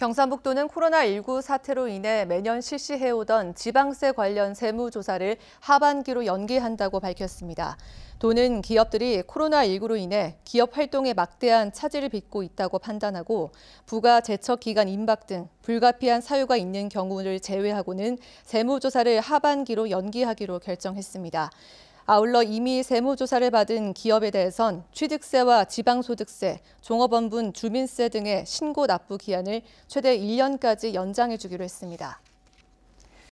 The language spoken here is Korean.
경상북도는 코로나19 사태로 인해 매년 실시해오던 지방세 관련 세무조사를 하반기로 연기한다고 밝혔습니다. 도는 기업들이 코로나19로 인해 기업 활동에 막대한 차질을 빚고 있다고 판단하고 부가 제척 기간 임박 등 불가피한 사유가 있는 경우를 제외하고는 세무조사를 하반기로 연기하기로 결정했습니다. 아울러 이미 세무조사를 받은 기업에 대해선 취득세와 지방소득세, 종업원분 주민세 등의 신고 납부 기한을 최대 1년까지 연장해 주기로 했습니다.